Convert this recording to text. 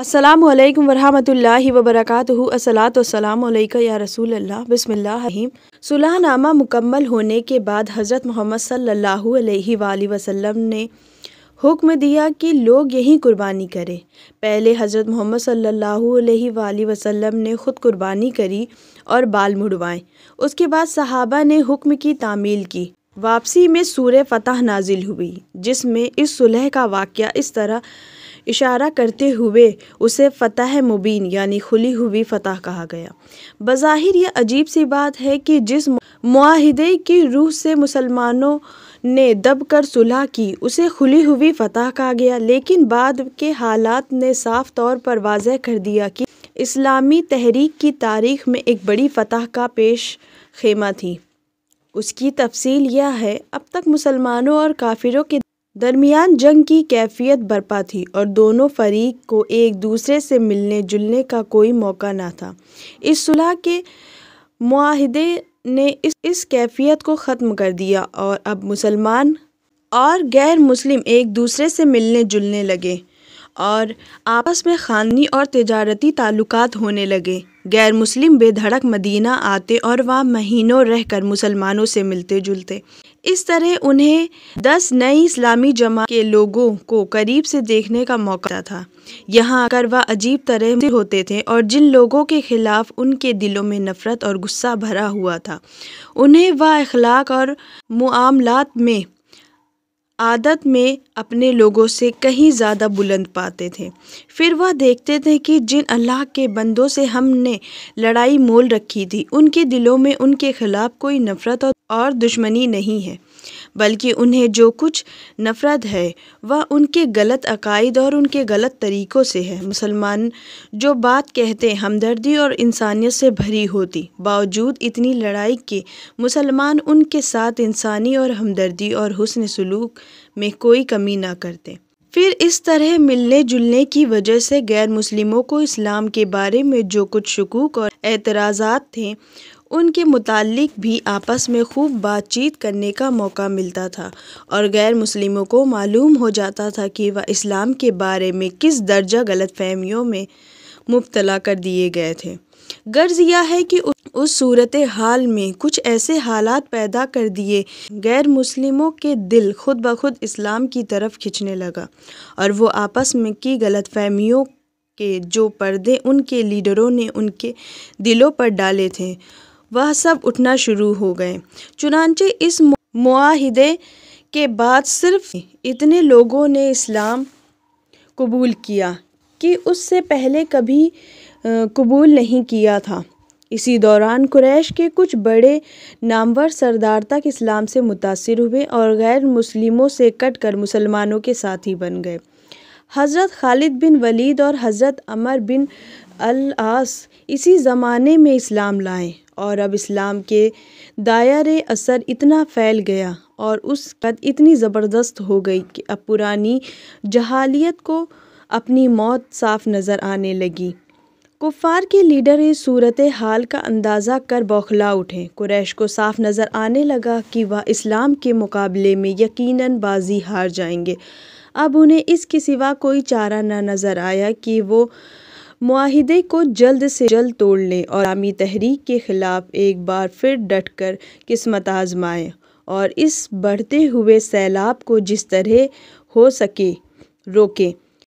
असलम वरहमल वबरक असलातम या रसूल अल्लाह बसमीम सुलहनामा मुकम्मल होने के बाद हज़रत मोहम्मद सल्लल्लाहु अलैहि वसल्लम ने हुक्म दिया कि लोग यहीं कुर्बानी करें पहले हज़रत मोहम्मद सल्लल्लाहु अलैहि वसल्लम ने ख़ुद कुर्बानी करी और बाल मुड़वाएं उसके बाद सहाबा ने हुक्म की तामील की वापसी में सूर्य फ़तह नाजिल हुई जिसमें इस सुलह का वाक़ इस तरह इशारा करते हुए उसे फ़तह मुबीन यानी खुली हुई फ़तह कहा गया बज़ाहिर यह अजीब सी बात है कि जिस माहदे की रूह से मुसलमानों ने दब कर सुलह की उसे खुली हुई फ़तह कहा गया लेकिन बाद के हालात ने साफ तौर पर वाजह कर दिया कि इस्लामी तहरीक की तारीख में एक बड़ी फ़तह का पेश खेमा थी उसकी तफसील यह है अब तक मुसलमानों और काफिरों के दरमियान जंग की कैफियत बरपा थी और दोनों फरीक को एक दूसरे से मिलने जुलने का कोई मौका ना था इस सुलह के माहदे ने इस इस कैफियत को ख़त्म कर दिया और अब मुसलमान और गैर मुस्लिम एक दूसरे से मिलने जुलने लगे और आपस में ख़ानी और तजारती ताल्लुक होने लगे गैर मुस्लिम बेधड़क मदीना आते और वहाँ महीनों रहकर मुसलमानों से मिलते जुलते इस तरह उन्हें दस नई इस्लामी जमा के लोगों को करीब से देखने का मौका था यहाँ आकर वह अजीब तरह से होते थे और जिन लोगों के खिलाफ उनके दिलों में नफ़रत और गुस्सा भरा हुआ था उन्हें वह अखलाक और मामलात में आदत में अपने लोगों से कहीं ज़्यादा बुलंद पाते थे फिर वह देखते थे कि जिन अल्लाह के बंदों से हमने लड़ाई मोल रखी थी उनके दिलों में उनके ख़िलाफ़ कोई नफ़रत और दुश्मनी नहीं है बल्कि उन्हें जो कुछ नफ़रत है वह उनके गलत अकायद और उनके गलत तरीक़ों से है मुसलमान जो बात कहते हमदर्दी और इंसानियत से भरी होती बावजूद इतनी लड़ाई के मुसलमान उनके साथ इंसानी और हमदर्दी और हुसन सलूक में कोई कमी ना करते फिर इस तरह मिलने जुलने की वजह से गैर मुस्लिमों को इस्लाम के बारे में जो कुछ शकूक और एतराज़ात थे उनके मुतालिक भी आपस में खूब बातचीत करने का मौका मिलता था और गैर मुस्लिमों को मालूम हो जाता था कि वह इस्लाम के बारे में किस दर्जा गलत फहमियों में मुबतला कर दिए गए थे गर्ज यह है कि उस सूरत हाल में कुछ ऐसे हालात पैदा कर दिए गैर मुस्लिमों के दिल खुद ब खुद इस्लाम की तरफ खिंचने लगा और वो आपस में की गलत फहमियों के जो पर्दे उनके लीडरों ने उनके दिलों पर डाले थे वह सब उठना शुरू हो गए चुनानचे इस मुआहिदे के बाद सिर्फ इतने लोगों ने इस्लाम कबूल किया कि उससे पहले कभी कबूल नहीं किया था इसी दौरान कुरैश के कुछ बड़े नामवर सरदार तक इस्लाम से मुतासर हुए और गैर मुस्लिमों से कट कर मुसलमानों के साथी बन गए हज़रत खालिद बिन वलीद और हज़रत अमर बिन अल-आस इसी ज़माने में इस्लाम लाए और अब इस्लाम के दायरे असर इतना फैल गया और उस कद इतनी ज़बरदस्त हो गई कि अब पुरानी जहालियत को अपनी मौत साफ नज़र आने लगी कुफ़ार के लीडर इस सूरत हाल का अंदाज़ा कर बौखला उठे कुरैश को साफ नज़र आने लगा कि वह इस्लाम के मुकाबले में यकीनन बाजी हार जाएंगे अब उन्हें इसके सिवा कोई चारा न नज़र आया कि वो माहदे को जल्द से जल्द तोड़ लें और आमी तहरीक के ख़िलाफ़ एक बार फिर डट कर किस्मत आजमाएँ और इस बढ़ते हुए सैलाब को जिस तरह हो सके रोकें